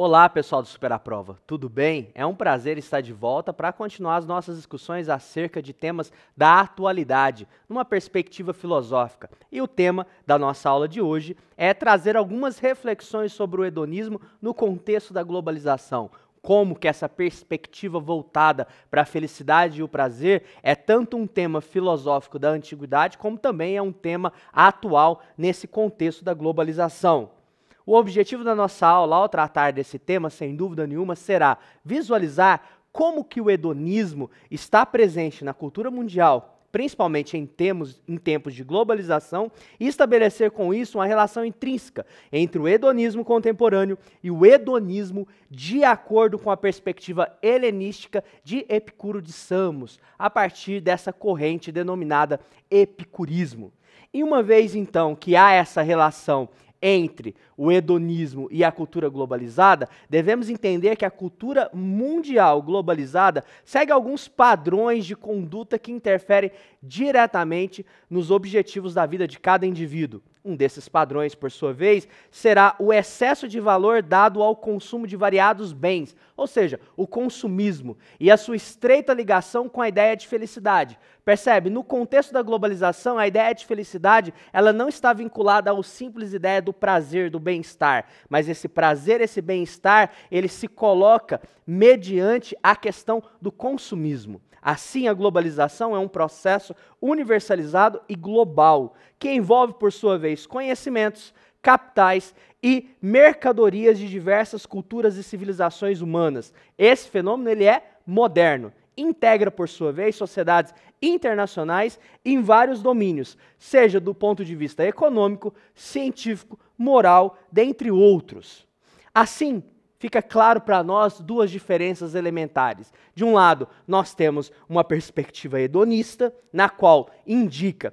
Olá, pessoal do Super a Prova, tudo bem? É um prazer estar de volta para continuar as nossas discussões acerca de temas da atualidade, numa perspectiva filosófica. E o tema da nossa aula de hoje é trazer algumas reflexões sobre o hedonismo no contexto da globalização. Como que essa perspectiva voltada para a felicidade e o prazer é tanto um tema filosófico da antiguidade, como também é um tema atual nesse contexto da globalização. O objetivo da nossa aula ao tratar desse tema, sem dúvida nenhuma, será visualizar como que o hedonismo está presente na cultura mundial principalmente em, termos, em tempos de globalização, e estabelecer com isso uma relação intrínseca entre o hedonismo contemporâneo e o hedonismo de acordo com a perspectiva helenística de Epicuro de Samos, a partir dessa corrente denominada epicurismo. E uma vez então que há essa relação entre o hedonismo e a cultura globalizada, devemos entender que a cultura mundial globalizada segue alguns padrões de conduta que interferem diretamente nos objetivos da vida de cada indivíduo. Um desses padrões, por sua vez, será o excesso de valor dado ao consumo de variados bens, ou seja, o consumismo, e a sua estreita ligação com a ideia de felicidade. Percebe? No contexto da globalização, a ideia de felicidade ela não está vinculada à simples ideia do prazer, do bem-estar, mas esse prazer, esse bem-estar, ele se coloca mediante a questão do consumismo. Assim, a globalização é um processo universalizado e global, que envolve, por sua vez, conhecimentos, capitais e mercadorias de diversas culturas e civilizações humanas. Esse fenômeno ele é moderno, integra, por sua vez, sociedades internacionais em vários domínios, seja do ponto de vista econômico, científico, moral, dentre outros. Assim, fica claro para nós duas diferenças elementares. De um lado, nós temos uma perspectiva hedonista, na qual indica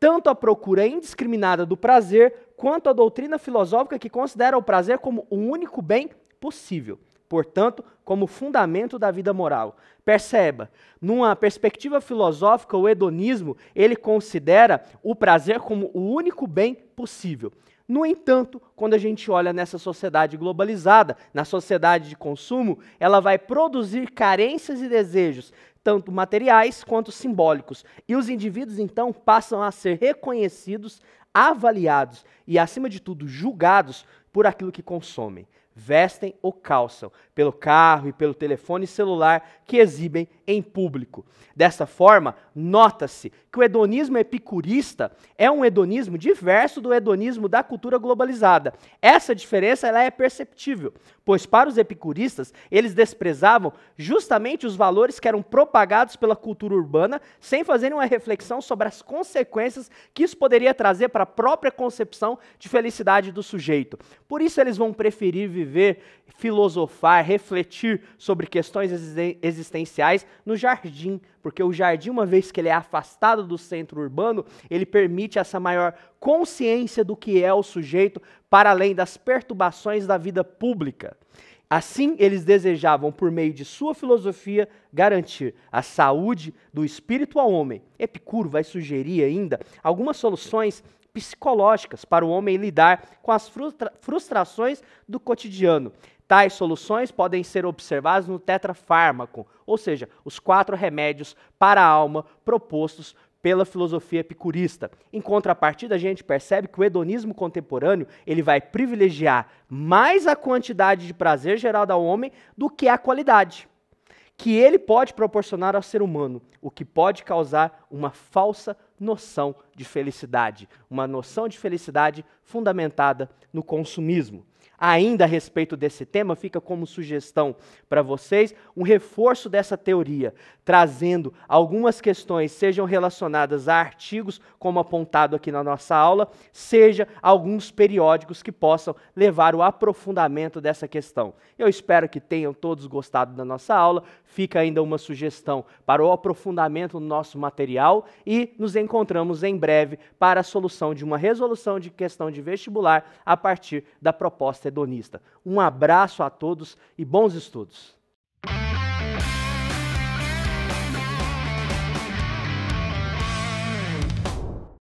tanto a procura indiscriminada do prazer, quanto a doutrina filosófica que considera o prazer como o único bem possível, portanto, como fundamento da vida moral. Perceba, numa perspectiva filosófica, o hedonismo, ele considera o prazer como o único bem possível. No entanto, quando a gente olha nessa sociedade globalizada, na sociedade de consumo, ela vai produzir carências e desejos, tanto materiais quanto simbólicos. E os indivíduos então passam a ser reconhecidos, avaliados e, acima de tudo, julgados por aquilo que consomem vestem ou calçam, pelo carro e pelo telefone celular que exibem em público. Dessa forma, nota-se que o hedonismo epicurista é um hedonismo diverso do hedonismo da cultura globalizada. Essa diferença ela é perceptível, pois para os epicuristas, eles desprezavam justamente os valores que eram propagados pela cultura urbana, sem fazerem uma reflexão sobre as consequências que isso poderia trazer para a própria concepção de felicidade do sujeito. Por isso eles vão preferir viver escrever, filosofar, refletir sobre questões existenciais no jardim, porque o jardim, uma vez que ele é afastado do centro urbano, ele permite essa maior consciência do que é o sujeito para além das perturbações da vida pública. Assim, eles desejavam, por meio de sua filosofia, garantir a saúde do espírito ao homem. Epicuro vai sugerir ainda algumas soluções psicológicas para o homem lidar com as frustra frustrações do cotidiano. Tais soluções podem ser observadas no tetrafármaco, ou seja, os quatro remédios para a alma propostos pela filosofia epicurista. Em contrapartida, a gente percebe que o hedonismo contemporâneo ele vai privilegiar mais a quantidade de prazer geral do homem do que a qualidade que ele pode proporcionar ao ser humano, o que pode causar uma falsa noção de felicidade, uma noção de felicidade fundamentada no consumismo ainda a respeito desse tema, fica como sugestão para vocês um reforço dessa teoria, trazendo algumas questões, sejam relacionadas a artigos, como apontado aqui na nossa aula, seja alguns periódicos que possam levar o aprofundamento dessa questão. Eu espero que tenham todos gostado da nossa aula. Fica ainda uma sugestão para o aprofundamento do nosso material e nos encontramos em breve para a solução de uma resolução de questão de vestibular a partir da proposta hedonista. Um abraço a todos e bons estudos.